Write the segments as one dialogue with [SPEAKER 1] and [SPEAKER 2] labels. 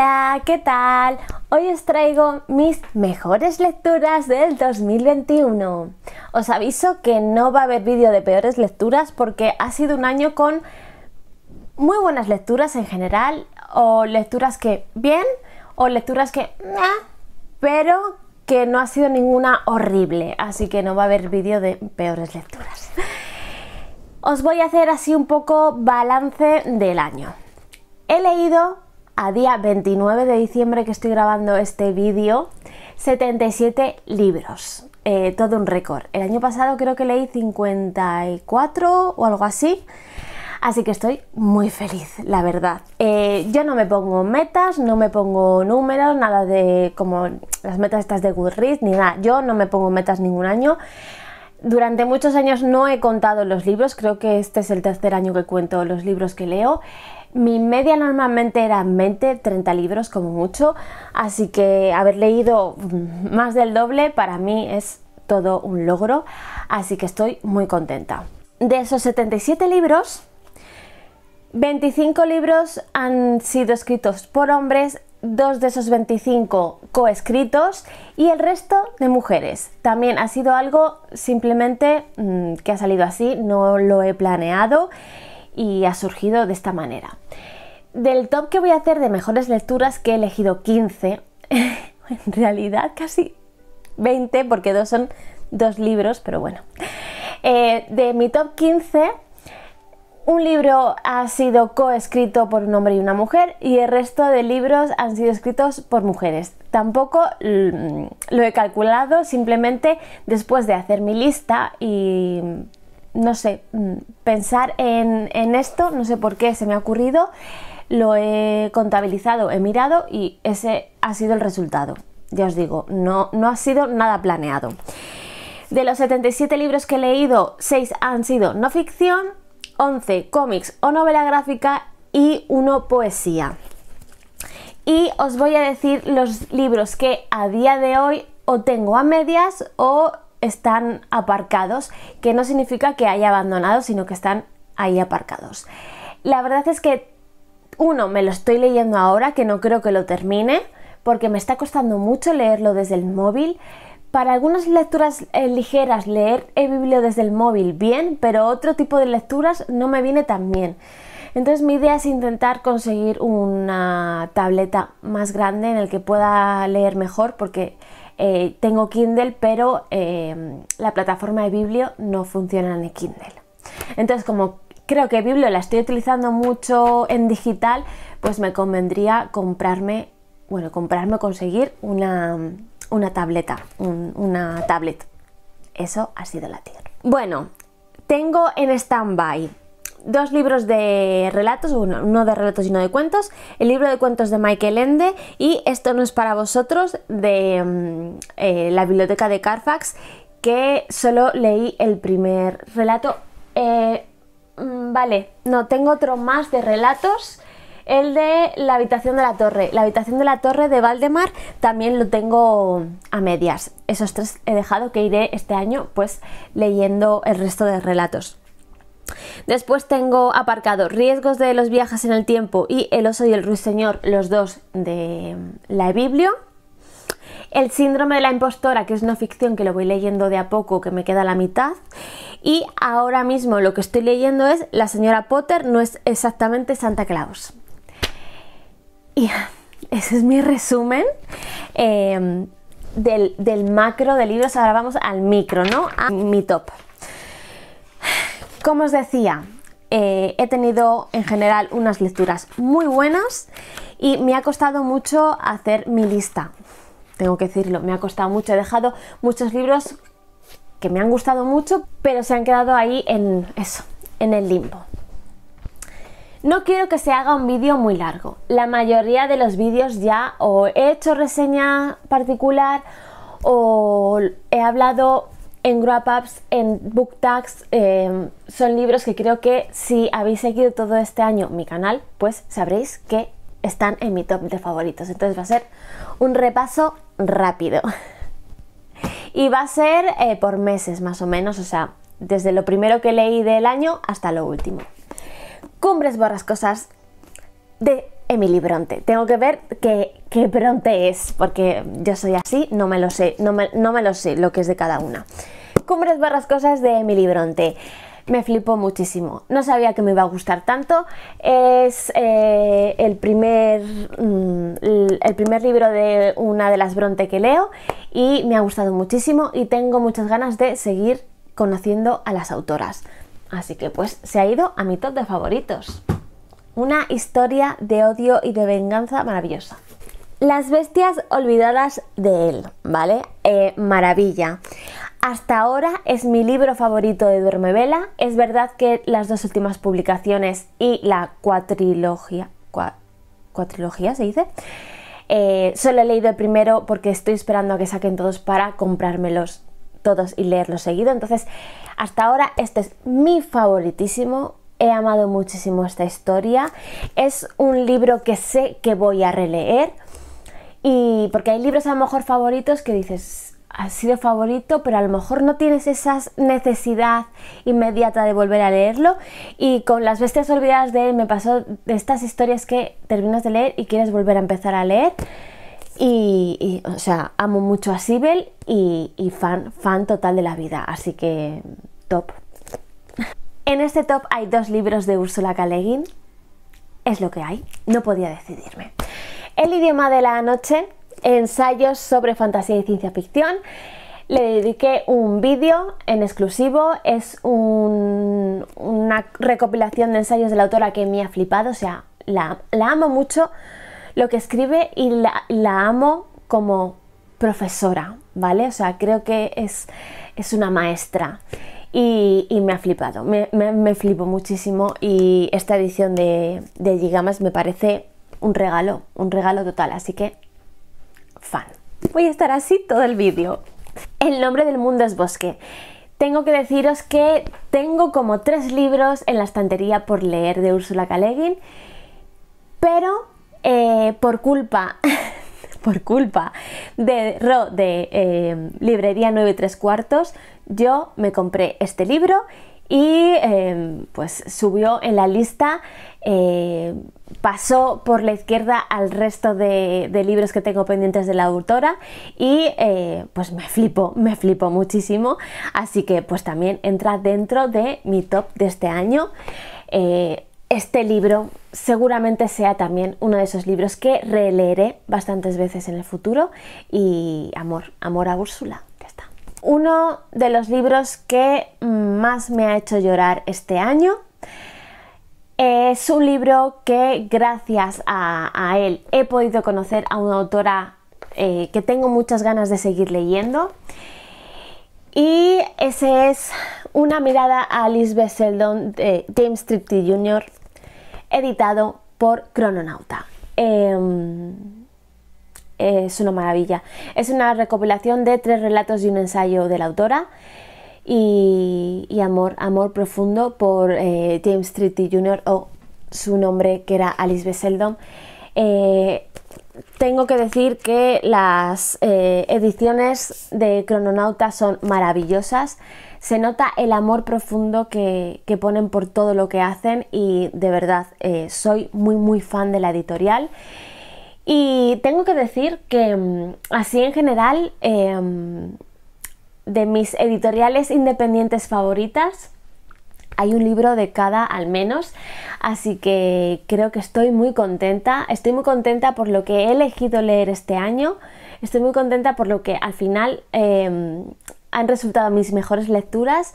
[SPEAKER 1] Hola, ¿qué tal? Hoy os traigo mis mejores lecturas del 2021. Os aviso que no va a haber vídeo de peores lecturas porque ha sido un año con muy buenas lecturas en general, o lecturas que bien, o lecturas que... Nah, pero que no ha sido ninguna horrible, así que no va a haber vídeo de peores lecturas. Os voy a hacer así un poco balance del año. He leído a día 29 de diciembre que estoy grabando este vídeo, 77 libros. Eh, todo un récord. El año pasado creo que leí 54 o algo así. Así que estoy muy feliz, la verdad. Eh, yo no me pongo metas, no me pongo números, nada de como las metas estas de Goodreads, ni nada. Yo no me pongo metas ningún año. Durante muchos años no he contado los libros, creo que este es el tercer año que cuento los libros que leo. Mi media normalmente era 20, 30 libros como mucho, así que haber leído más del doble para mí es todo un logro, así que estoy muy contenta. De esos 77 libros, 25 libros han sido escritos por hombres, dos de esos 25 coescritos y el resto de mujeres. También ha sido algo simplemente mm, que ha salido así, no lo he planeado y ha surgido de esta manera. Del top que voy a hacer de mejores lecturas que he elegido 15, en realidad casi 20 porque dos son dos libros, pero bueno. Eh, de mi top 15, un libro ha sido coescrito por un hombre y una mujer y el resto de libros han sido escritos por mujeres. Tampoco mm, lo he calculado, simplemente después de hacer mi lista y no sé, mm, pensar en, esto, no sé por qué se me ha ocurrido, lo he contabilizado, he mirado y ese ha sido el resultado. Ya os digo, no, no ha sido nada planeado. De los 77 libros que he leído, 6 han sido no ficción, 11 cómics o novela gráfica y 1 poesía. Y os voy a decir los libros que a día de hoy o tengo a medias o están aparcados, que no significa que haya abandonado, sino que están ahí aparcados. La verdad es que, uno, me lo estoy leyendo ahora, que no creo que lo termine, porque me está costando mucho leerlo desde el móvil. Para algunas lecturas eh, ligeras, leer el biblio desde el móvil bien, pero otro tipo de lecturas no me viene tan bien. Entonces mi idea es intentar conseguir una tableta más grande en el que pueda leer mejor porque eh, tengo Kindle, pero eh, la plataforma de Biblio no funciona en Kindle. Entonces, como creo que Biblio la estoy utilizando mucho en digital, pues me convendría comprarme, bueno, comprarme conseguir una, una tableta, una tablet. Eso ha sido la tierra. Bueno, tengo en stand-by dos libros de relatos, uno, no de relatos y uno de cuentos, el libro de cuentos de Michael Ende y Esto no es para vosotros de mm, eh, la biblioteca de Carfax, que solo leí el primer relato. Eh, mm, vale, no, tengo otro más de relatos. El de la habitación de la torre. La habitación de la torre de Valdemar también lo tengo a medias. Esos tres he dejado que iré este año pues leyendo el resto de relatos. Después tengo aparcado Riesgos de los viajes en el tiempo y El oso y el ruiseñor, los dos de mm, la Biblio. El síndrome de la impostora, que es una ficción que lo voy leyendo de a poco, que me queda la mitad. Y ahora mismo lo que estoy leyendo es La señora Potter no es exactamente Santa Claus. Y ese es mi resumen eh, del, del, macro de libros. Ahora vamos al micro, ¿no? A mi top. Como os decía, eh, he tenido en general unas lecturas muy buenas y me ha costado mucho hacer mi lista. Tengo que decirlo, me ha costado mucho. He dejado muchos libros que me han gustado mucho, pero se han quedado ahí en eso, en el limbo. No quiero que se haga un vídeo muy largo. La mayoría de los vídeos ya o he hecho reseña particular o he hablado en ups, en BookTags, em, son libros que creo que si habéis seguido todo este año mi canal, pues sabréis que están en mi top de favoritos. Entonces va a ser un repaso rápido. y va a ser eh, por meses más o menos, o sea, desde lo primero que leí del año hasta lo último. Cumbres borrascosas de Emily Bronte. Tengo que ver qué, Bronte es, porque yo soy así, no me lo sé, no me, no me lo sé lo que es de cada una. Cumbres cosas de Emily Bronte. Me flipó muchísimo. No sabía que me iba a gustar tanto. Es eh, el, primer, mm, el primer libro de una de las Bronte que leo y me ha gustado muchísimo y tengo muchas ganas de seguir conociendo a las autoras. Así que pues se ha ido a mi top de favoritos. Una historia de odio y de venganza maravillosa. Las bestias olvidadas de él, ¿vale? Eh, maravilla. Hasta ahora es mi libro favorito de duerme vela Es verdad que las dos últimas publicaciones y la cuatrilogía. ¿Cuatrilogía se dice? Eh, solo he leído el primero porque estoy esperando a que saquen todos para comprármelos todos y leerlos seguido. Entonces, hasta ahora este es mi favoritísimo. He amado muchísimo esta historia. Es un libro que sé que voy a releer. Y porque hay libros a lo mejor favoritos que dices, ha sido favorito, pero a lo mejor no tienes esa necesidad inmediata de volver a leerlo. Y con las bestias olvidadas de él me pasó de estas historias que terminas de leer y quieres volver a empezar a leer. Y, o sea, amo mucho a Sibel y, y fan, fan total de la vida. Así que top. En este top hay dos libros de Úrsula Caleguín. Es lo que hay, no podía decidirme. El idioma de la noche, ensayos sobre fantasía y ciencia ficción. Le dediqué un vídeo en exclusivo, es una recopilación de ensayos de la autora que me ha flipado, o sea, la, amo mucho lo que escribe y la, amo como profesora, ¿vale? O sea, creo que es, es una maestra y, me ha flipado, me, me, flipo muchísimo y esta edición de, de Gigamas me parece un regalo, un regalo total, así que fan. Voy a estar así todo el vídeo. El nombre del mundo es bosque. Tengo que deciros que tengo como tres libros en la estantería por leer de Úrsula K. pero eh, por culpa por culpa de Ro de eh, Librería 9 3 cuartos, yo me compré este libro y eh, pues subió en la lista, eh, pasó por la izquierda al resto de, libros que tengo pendientes de la autora y eh, pues me flipo, me flipo muchísimo, así que pues también entra dentro de mi top de este año. este libro seguramente sea también uno de esos libros que releeré bastantes veces en el futuro y amor, amor a Úrsula uno de los libros que más me ha hecho llorar este año. Es un libro que gracias a, él he podido conocer a una autora eh, que tengo muchas ganas de seguir leyendo. Y ese es Una mirada a Lisbeth Seldon de James Tripty Jr., editado por Crononauta. Em, eh, es una maravilla. Es una recopilación de tres relatos y un ensayo de la autora. Y, amor, amor profundo por eh, James Treaty Jr. o su nombre que era Alice B. Seldon. Eh, tengo que decir que las ediciones de Crononauta son maravillosas. Se nota el amor profundo que, que ponen por todo lo que hacen y de verdad soy muy muy fan de la editorial. Y tengo que decir que mm, así en general, em, de mis editoriales independientes favoritas, hay un libro de cada al menos, así que creo que estoy muy contenta, estoy muy contenta por lo que he elegido leer este año, estoy muy contenta por lo que al final em, han resultado mis mejores lecturas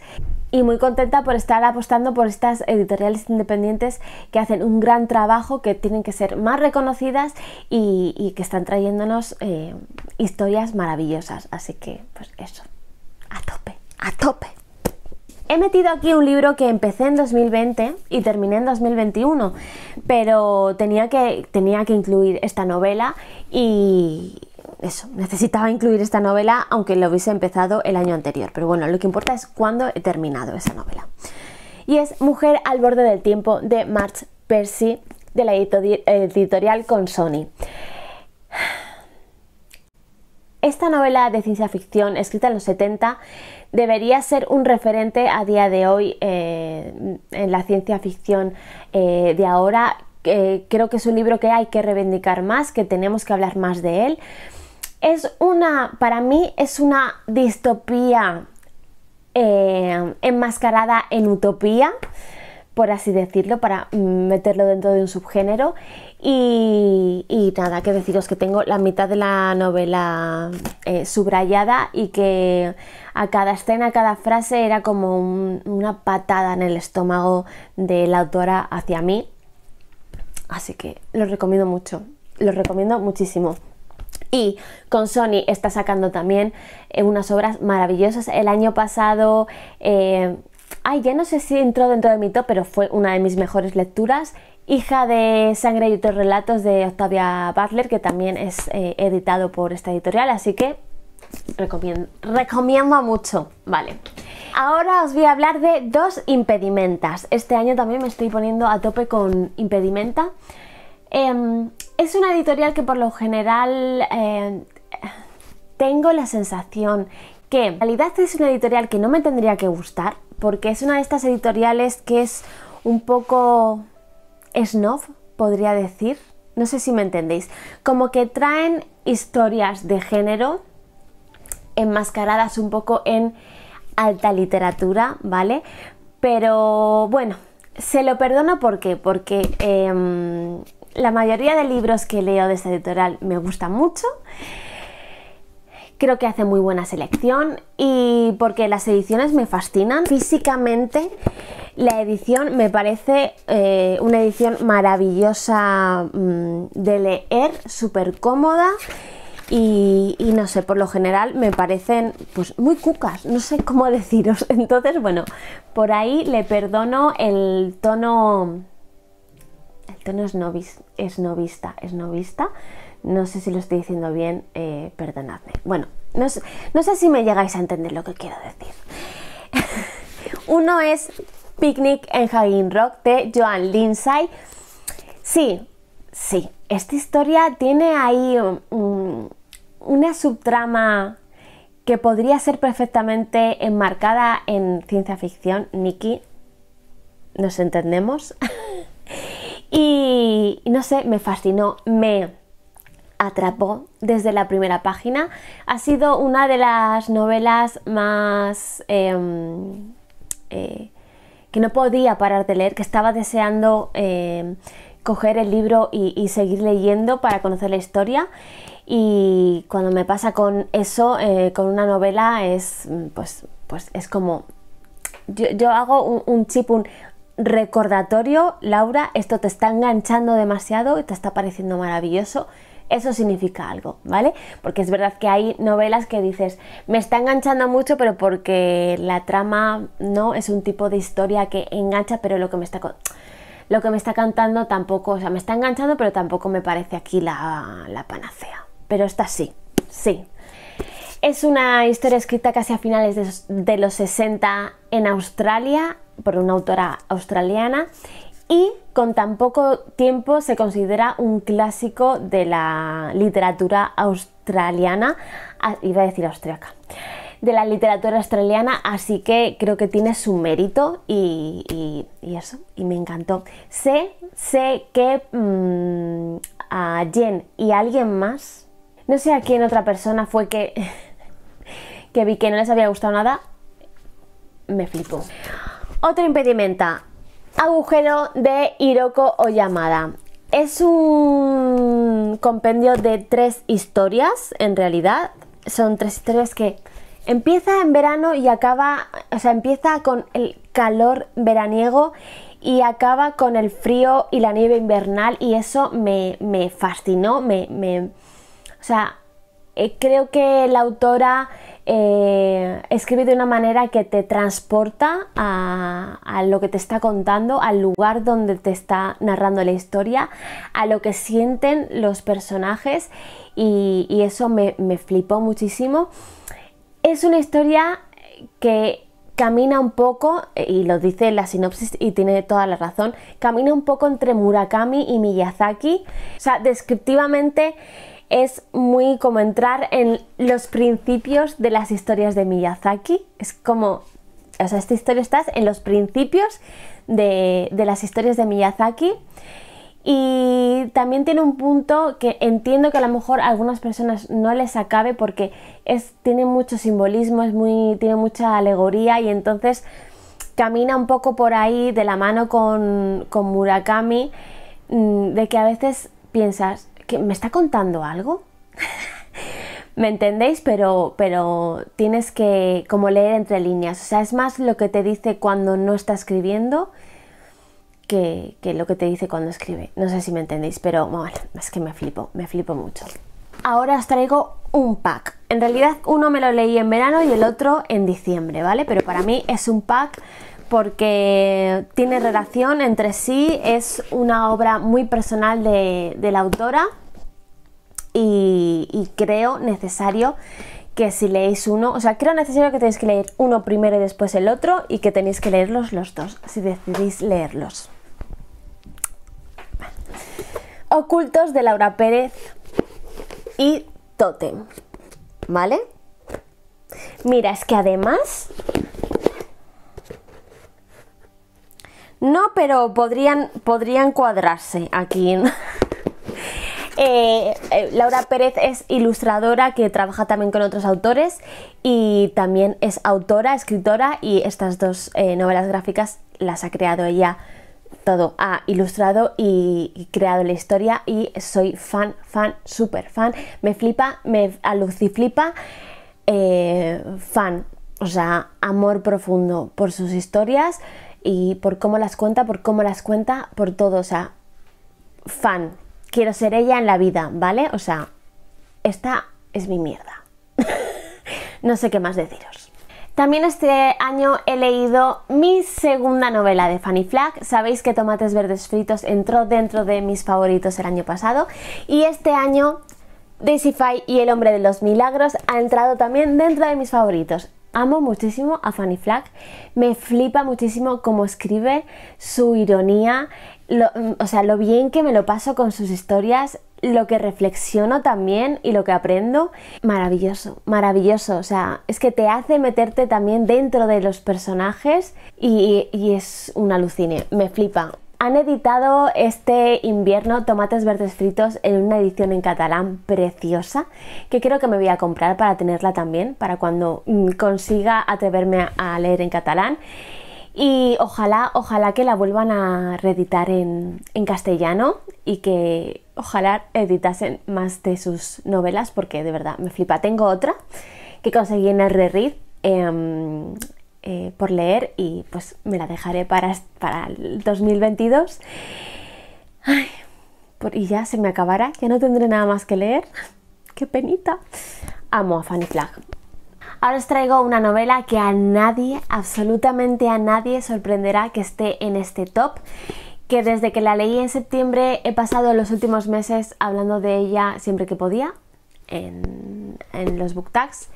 [SPEAKER 1] y muy contenta por estar apostando por estas editoriales independientes que hacen un gran trabajo, que tienen que ser más reconocidas y, que están trayéndonos eh, historias maravillosas. Así que, pues eso, a tope, a tope. He metido aquí un libro que empecé en 2020 y terminé en 2021, pero tenía que, tenía que incluir esta novela y, eso, necesitaba incluir esta novela aunque lo hubiese empezado el año anterior. Pero bueno, lo que importa es cuándo he terminado esa novela. Y es Mujer al borde del tiempo de Marge Percy de la editorial con Sony. Esta novela de ciencia ficción, escrita en los 70, debería ser un referente a día de hoy eh, en la ciencia ficción eh, de ahora. Eh, creo que es un libro que hay que reivindicar más, que tenemos que hablar más de él. Es una, para mí es una distopía eh, enmascarada en utopía, por así decirlo, para meterlo dentro de un subgénero. Y, nada, que deciros que tengo la mitad de la novela eh, subrayada y que a cada escena, a cada frase era como una patada en el estómago de la autora hacia mí. Así que lo recomiendo mucho, lo recomiendo muchísimo. Y con Sony está sacando también eh, unas obras maravillosas. El año pasado, eh, ay, ya no sé si entró dentro de mi top, pero fue una de mis mejores lecturas. Hija de Sangre y otros relatos de Octavia Butler, que también es eh, editado por esta editorial, así que recomiendo, recomiendo mucho. Vale. Ahora os voy a hablar de dos impedimentas. Este año también me estoy poniendo a tope con impedimenta. Em, es una editorial que por lo general eh, tengo la sensación que en realidad es una editorial que no me tendría que gustar, porque es una de estas editoriales que es un poco snob, podría decir. No sé si me entendéis. Como que traen historias de género enmascaradas un poco en alta literatura, ¿vale? Pero bueno, se lo perdono porque em, la mayoría de libros que leo de esta editorial me gusta mucho. Creo que hace muy buena selección y porque las ediciones me fascinan. Físicamente la edición me parece eh, una edición maravillosa mm, de leer, súper cómoda y, y, no sé, por lo general me parecen pues muy cucas, no sé cómo deciros. Entonces, bueno, por ahí le perdono el tono es novista es novista No sé si lo estoy diciendo bien, eh, perdonadme. Bueno, no, sé si me llegáis a entender lo que quiero decir. Uno es Picnic en Hagin Rock de Joan Lindsay. Sí, sí, esta historia tiene ahí mm, una subtrama que podría ser perfectamente enmarcada en ciencia ficción. Nikki, ¿nos entendemos? Y no sé, me fascinó, me atrapó desde la primera página. Ha sido una de las novelas más... Em, eh, que no podía parar de leer, que estaba deseando em, coger el libro y, seguir leyendo para conocer la historia. Y cuando me pasa con eso, eh, con una novela, es pues, pues es como yo, hago un chip, un recordatorio, Laura, esto te está enganchando demasiado y te está pareciendo maravilloso. Eso significa algo, ¿vale? Porque es verdad que hay novelas que dices, me está enganchando mucho, pero porque la trama no es un tipo de historia que engancha, pero lo que me está lo que me está cantando tampoco, o sea, me está enganchando, pero tampoco me parece aquí la, panacea. Pero esta sí, sí. Es una historia escrita casi a finales de, de los 60 en Australia por una autora australiana y con tan poco tiempo se considera un clásico de la literatura australiana, iba a decir austriaca, de la literatura australiana, así que creo que tiene su mérito y, eso, y me encantó. Sé, sé que mm, a Jen y alguien más, no sé a quién otra persona fue que, que vi que no les había gustado nada, me flipó. Otra impedimenta, agujero de Hiroko Oyamada. Es un compendio de tres historias, en realidad. Son tres historias que empieza en verano y acaba, o sea, empieza con el calor veraniego y acaba con el frío y la nieve invernal y eso me, fascinó, me, o sea, eh, creo que la autora eh, escribe de una manera que te transporta a, lo que te está contando, al lugar donde te está narrando la historia, a lo que sienten los personajes y, eso me, me flipó muchísimo. Es una historia que camina un poco, y lo dice la sinopsis y tiene toda la razón, camina un poco entre Murakami y Miyazaki. O sea, descriptivamente es muy como entrar en los principios de las historias de Miyazaki. Es como, o sea, esta historia estás en los principios de, las historias de Miyazaki. Y también tiene un punto que entiendo que a lo mejor a algunas personas no les acabe porque tiene mucho simbolismo, es muy, tiene mucha alegoría y entonces camina un poco por ahí de la mano con, con Murakami mm, de que a veces piensas, me está contando algo. ¿Me entendéis? Pero, pero tienes que como leer entre líneas. O sea, es más lo que te dice cuando no está escribiendo que, lo que te dice cuando escribe. No sé si me entendéis, pero es que me flipo, me flipo mucho. Ahora os traigo un pack. En realidad uno me lo leí en verano y el otro en diciembre, ¿vale? Pero para mí es un pack porque tiene relación entre sí, es una obra muy personal de, de la autora y, creo necesario que si leéis uno, o sea, creo necesario que tenéis que leer uno primero y después el otro y que tenéis que leerlos los dos, si decidís leerlos. Ocultos de Laura Pérez y Totem, ¿vale? Mira, es que además... No, pero podrían, podrían cuadrarse aquí. Eh, eh, Laura Pérez es ilustradora que trabaja también con otros autores y también es autora, escritora y estas dos eh, novelas gráficas las ha creado ella todo. Ha ilustrado y creado la historia y soy fan, fan, super fan. Me flipa, me aluciflipa, fan. O sea, amor profundo por sus historias y por cómo las cuenta, por cómo las cuenta, por todo. O sea, fan quiero ser ella en la vida, ¿vale? O sea, esta es mi mierda. no sé qué más deciros. También este año he leído mi segunda novela de Fanny Flack. Sabéis que Tomates Verdes Fritos entró dentro de mis favoritos el año pasado. Y este año Daisy y El Hombre de los Milagros ha entrado también dentro de mis favoritos. Amo muchísimo a Fanny Flack. me flipa muchísimo cómo escribe, su ironía, o sea, lo bien que me lo paso con sus historias, lo que reflexiono también y lo que aprendo, maravilloso, maravilloso. O sea, es que te hace meterte también dentro de los personajes y, y es un alucine, me flipa. Han editado este invierno tomates verdes fritos en una edición en catalán preciosa que creo que me voy a comprar para tenerla también, para cuando mm, consiga atreverme a leer en catalán. Y ojalá, ojalá que la vuelvan a reeditar en, castellano y que ojalá editasen más de sus novelas porque de verdad me flipa. Tengo otra que conseguí en el reread em, eh, por leer y pues me la dejaré para, para el 2022. Ay, y ya se me acabará, ya no tendré nada más que leer. ¡Qué penita! Amo a Fanny Flag. Ahora os traigo una novela que a nadie, absolutamente a nadie, sorprenderá que esté en este top, que desde que la leí en septiembre he pasado los últimos meses hablando de ella siempre que podía, en, los tags,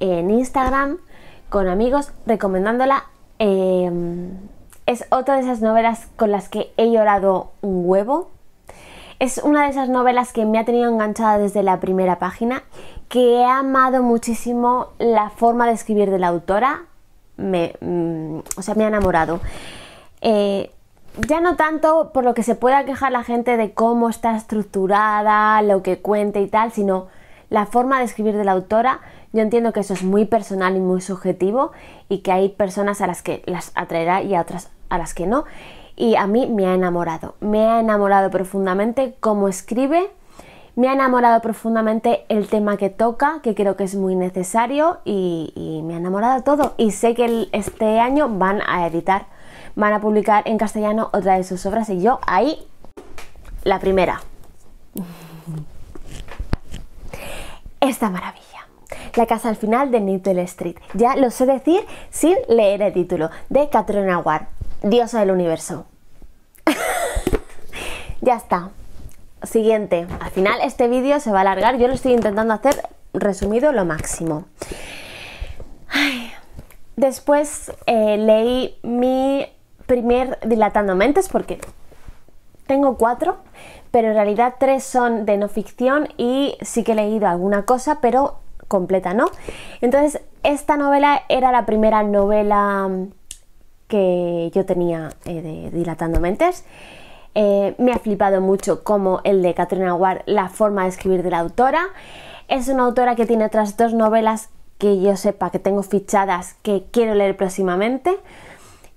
[SPEAKER 1] en Instagram, con amigos, recomendándola. Em, es otra de esas novelas con las que he llorado un huevo, es una de esas novelas que me ha tenido enganchada desde la primera página, que he amado muchísimo la forma de escribir de la autora, me, mm, o sea, me ha enamorado. Eh, ya no tanto por lo que se pueda quejar la gente de cómo está estructurada, lo que cuenta y tal, sino la forma de escribir de la autora. Yo entiendo que eso es muy personal y muy subjetivo y que hay personas a las que las atraerá y a otras a las que no y a mí me ha enamorado. Me ha enamorado profundamente cómo escribe, me ha enamorado profundamente el tema que toca, que creo que es muy necesario y, me ha enamorado todo. Y sé que este año van a editar, van a publicar en castellano otra de sus obras y yo ahí la primera. Esta maravilla. La casa al final de Needle Street. Ya lo sé decir sin leer el título. De Catherine Ward, diosa del universo. Ya está. Siguiente. Al final este vídeo se va a alargar. Yo lo estoy intentando hacer resumido lo máximo. Después eh, leí mi primer Dilatando Mentes porque tengo cuatro, pero en realidad tres son de no ficción y sí que he leído alguna cosa, pero completa, ¿no? Entonces, esta novela era la primera novela que yo tenía eh, de Dilatando Mentes. Eh, me ha flipado mucho como el de Katrina Ward, la forma de escribir de la autora. Es una autora que tiene otras dos novelas que yo sepa que tengo fichadas que quiero leer próximamente.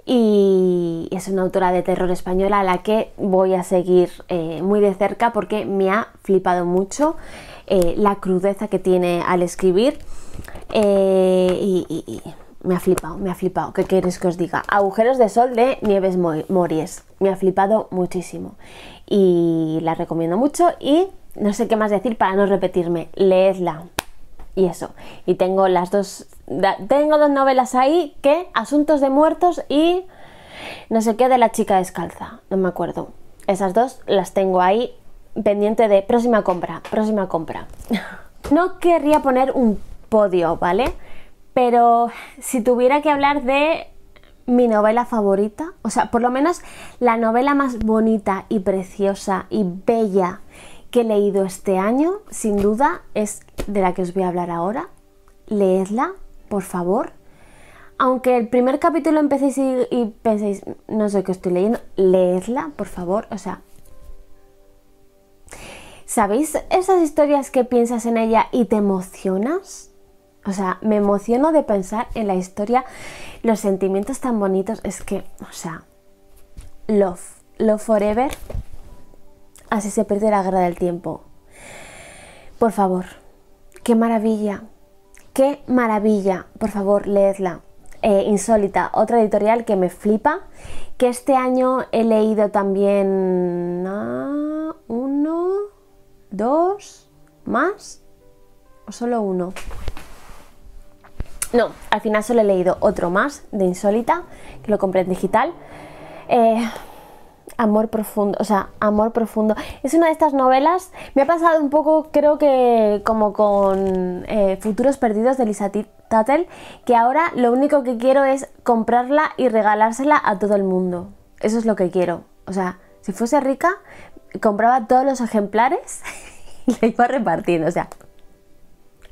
[SPEAKER 1] Y es una autora de terror española a la que voy a seguir eh, muy de cerca porque me ha flipado mucho eh, la crudeza que tiene al escribir me ha flipado, me ha flipado. ¿Qué queréis que os diga? Agujeros de sol de Nieves Mories. Me ha flipado muchísimo. Y la recomiendo mucho y no sé qué más decir para no repetirme. Leedla. Y eso. Y tengo las dos... Tengo dos novelas ahí que... Asuntos de muertos y... No sé qué de la chica descalza. No me acuerdo. Esas dos las tengo ahí pendiente de próxima compra. Próxima compra. no querría poner un podio, ¿vale? Pero si tuviera que hablar de mi novela favorita, o sea, por lo menos la novela más bonita y preciosa y bella que he leído este año, sin duda, es de la que os voy a hablar ahora. Leedla, por favor. Aunque el primer capítulo empecéis y, penséis, no sé qué estoy leyendo, leedla, por favor. O sea, ¿sabéis esas historias que piensas en ella y te emocionas? O sea, me emociono de pensar en la historia, los sentimientos tan bonitos. Es que, o sea, love, love forever. Así se pierde la guerra del tiempo. Por favor, qué maravilla, qué maravilla. Por favor, leedla. Eh, insólita, otra editorial que me flipa, que este año he leído también ah, uno, dos, más o solo uno. No, al final solo he leído otro más de Insólita, que lo compré en digital. Eh, amor profundo, o sea, amor profundo. Es una de estas novelas, me ha pasado un poco, creo que como con eh, Futuros Perdidos de Lisa Tattel, que ahora lo único que quiero es comprarla y regalársela a todo el mundo. Eso es lo que quiero. O sea, si fuese rica, compraba todos los ejemplares y la iba repartiendo. O sea,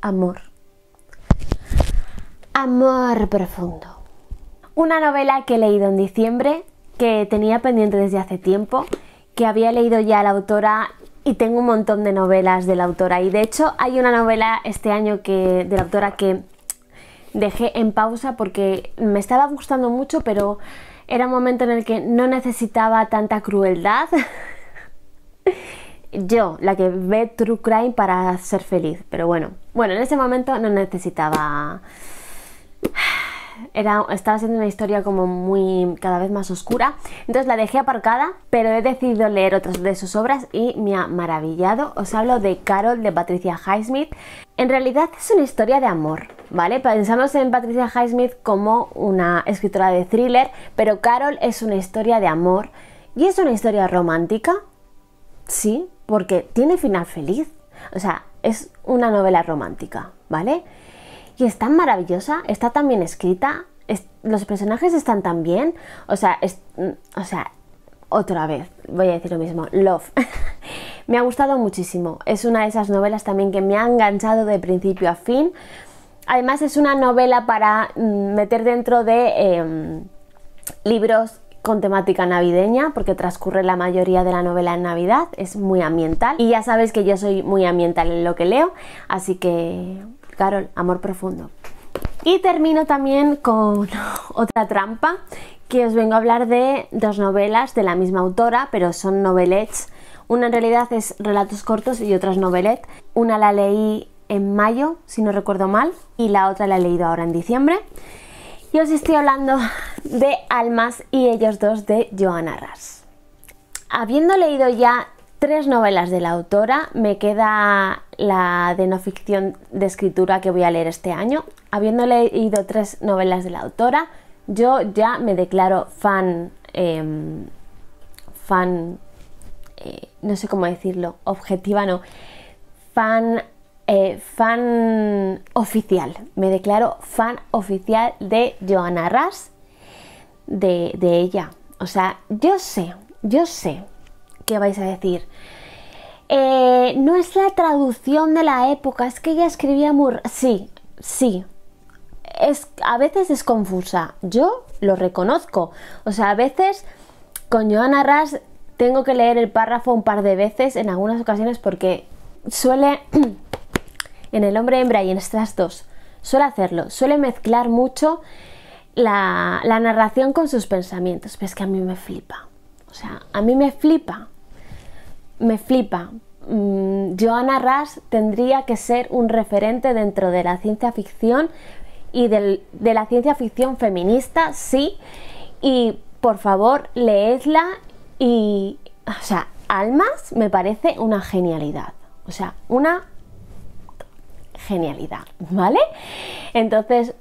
[SPEAKER 1] amor. Amor Profundo. Una novela que he leído en diciembre, que tenía pendiente desde hace tiempo, que había leído ya la autora y tengo un montón de novelas de la autora. Y de hecho hay una novela este año que, de la autora que dejé en pausa porque me estaba gustando mucho, pero era un momento en el que no necesitaba tanta crueldad. Yo, la que ve True Crime para ser feliz, pero bueno. Bueno, en ese momento no necesitaba estaba siendo una historia como muy cada vez más oscura. Entonces la dejé aparcada, pero he decidido leer otras de sus obras y me ha maravillado. Os hablo de Carol de Patricia Highsmith. En realidad es una historia de amor, ¿vale? Pensamos en Patricia Highsmith como una escritora de thriller, pero Carol es una historia de amor y es una historia romántica, sí, porque tiene final feliz. O sea, es una novela romántica, ¿vale? Y es tan maravillosa, está tan bien escrita, los personajes están tan bien. O sea, mm, o sea, otra vez, voy a decir lo mismo, Love. me ha gustado muchísimo. Es una de esas novelas también que me ha enganchado de principio a fin. Además es una novela para mm, meter dentro de em, libros con temática navideña, porque transcurre la mayoría de la novela en Navidad, es muy ambiental. Y ya sabes que yo soy muy ambiental en lo que leo, así que Carol, amor profundo. Y termino también con otra trampa, que os vengo a hablar de dos novelas de la misma autora, pero son novelets. Una en realidad es relatos cortos y otra es novelet. Una la leí en mayo, si no recuerdo mal, y la otra la he leído ahora en diciembre. Y os estoy hablando de Almas y ellos dos de Joana Ras. Habiendo leído ya tres novelas de la autora. Me queda la de no ficción de escritura que voy a leer este año. Habiendo leído tres novelas de la autora, yo ya me declaro fan, em, fan, eh, no sé cómo decirlo, objetiva no, fan, eh, fan oficial. Me declaro fan oficial de Joana Ras, de, de ella. O sea, yo sé, yo sé vais a decir. Eh, no es la traducción de la época, es que ella escribía muy... Sí, sí. Es, a veces es confusa, yo lo reconozco. O sea, a veces con Joana Ras tengo que leer el párrafo un par de veces en algunas ocasiones porque suele... en el hombre hembra y en estas dos, suele hacerlo, suele mezclar mucho la, la narración con sus pensamientos. Pero es que a mí me flipa. O sea, a mí me flipa me flipa. Mm, joana Joanna tendría que ser un referente dentro de la ciencia ficción y de la ciencia ficción feminista, sí. Y por favor, leedla y, o sea, Almas me parece una genialidad. O sea, una genialidad, ¿vale? Entonces,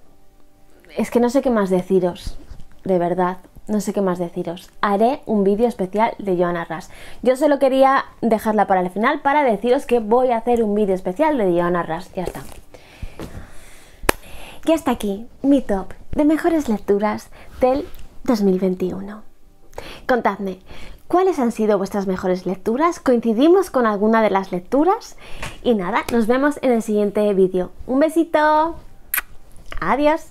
[SPEAKER 1] es que no sé qué más deciros, de verdad no sé qué más deciros. Haré un vídeo especial de Joana Ras. Yo solo quería dejarla para el final para deciros que voy a hacer un vídeo especial de Joana Ras. Ya está. Y hasta aquí mi top de mejores lecturas del 2021. Contadme, ¿cuáles han sido vuestras mejores lecturas? ¿Coincidimos con alguna de las lecturas? Y nada, nos vemos en el siguiente vídeo. Un besito. Adiós.